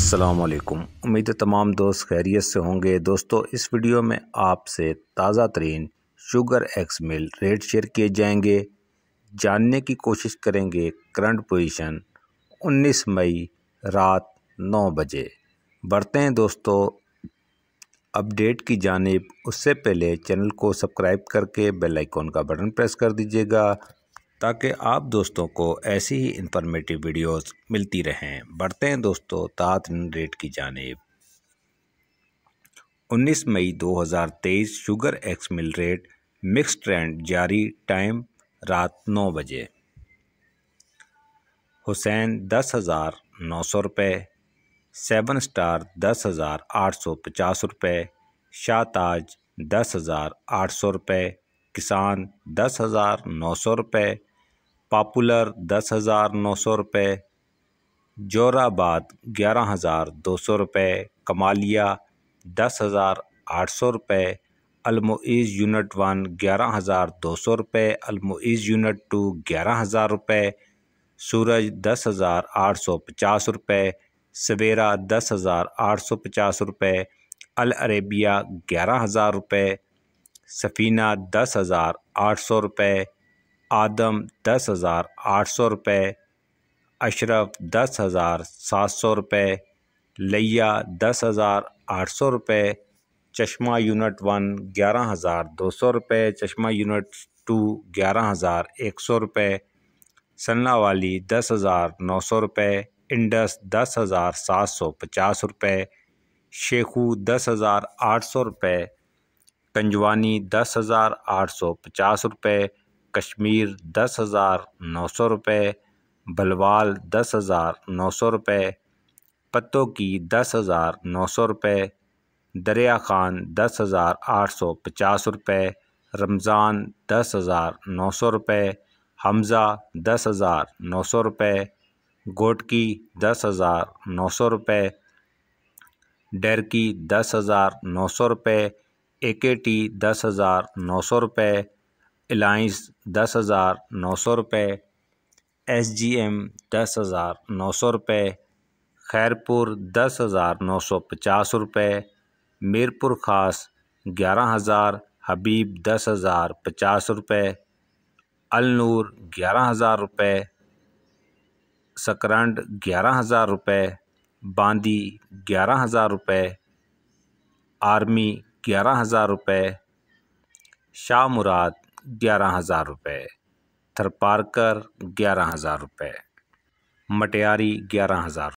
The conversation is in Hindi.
असलकुम उम्मीद है तमाम दोस्त खैरियत से होंगे दोस्तों इस वीडियो में आपसे ताज़ा तरीन sugar ex mill rate share किए जाएंगे जानने की कोशिश करेंगे करंट पोजीशन 19 मई रात 9 बजे बढ़ते हैं दोस्तों अपडेट की जानब उससे पहले चैनल को सब्सक्राइब करके बेल आइकॉन का बटन प्रेस कर दीजिएगा ताकि आप दोस्तों को ऐसी ही इन्फॉर्मेटिव वीडियोस मिलती रहें बढ़ते हैं दोस्तों तात रेट की जानेब 19 मई 2023 sugar ex mill rate mix trend जारी टाइम रात नौ बजे हुसैन दस हज़ार नौ सौ रुपये सेवन स्टार दस हज़ार आठ सौ पचास रुपये शाहताज दस हज़ार आठ सौ रुपये किसान दस हज़ार नौ सौ रुपये पापुलर दस हज़ार नौ सौ रुपये जोराबाद ग्यारह हज़ार दो सौ रुपये कमालिया दस हज़ार आठ सौ रुपये अलमोज़ यूनिट वन ग्यारह हज़ार दो सौ रुपये अलमोज़ यूनिट टू ग्यारह हज़ार रुपये सूरज दस हज़ार आठ सौ पचास रुपये सवेरा दस हज़ार आठ सौ पचास रुपये अल अरेबिया ग्यारह हज़ार रुपये सफ़ीना दस हज़ार आठ सौ रुपये आदम दस हज़ार आठ सौ रुपये अशरफ दस हज़ार सात सौ रुपये लिया दस हज़ार आठ सौ रुपये चश्मा यूनिट वन ग्यारह हज़ार दो सौ रुपये चश्मा यूनिट टू ग्यारह हज़ार एक सौ रुपये सन्ना वाली दस हज़ार नौ सौ रुपये इंडस दस हज़ार सात सौ पचास रुपये शेखू दस हज़ार आठ सौ रुपये कंजवानी दस हज़ार आठ सौ पचास रुपये कश्मीर दस हज़ार नौ सौ रुपये बलवाल दस हज़ार नौ सौ रुपये पत्तों की दस हज़ार नौ सौ रुपये दरिया ख़ान दस हज़ार आठ सौ पचास रुपये रमज़ान दस हज़ार नौ सौ रुपये हमज़ा दस हज़ार नौ सौ रुपये गोटकी दस हज़ार नौ सौ रुपये डेरकी दस हज़ार नौ सौ रुपये ए के टी दस हज़ार नौ सौ रुपये एलाइंस दस हज़ार नौ सौ रुपये एस जी एम दस हज़ार नौ सौ रुपये खैरपुर दस हज़ार नौ सौ पचास रुपये मीरपुर ख़ास ग्यारह हज़ार हबीब दस हज़ार पचास रुपये अलनूर ग्यारह हज़ार रुपये सकरंड ग्यारह हज़ार रुपये बांदी ग्यारह हज़ार रुपये आर्मी ग्यारह हज़ार रुपये शाह मुराद ग्यारह हज़ार रुपये थरपारकर ग्यारह हज़ार रुपये मटियारी ग्यारह हज़ार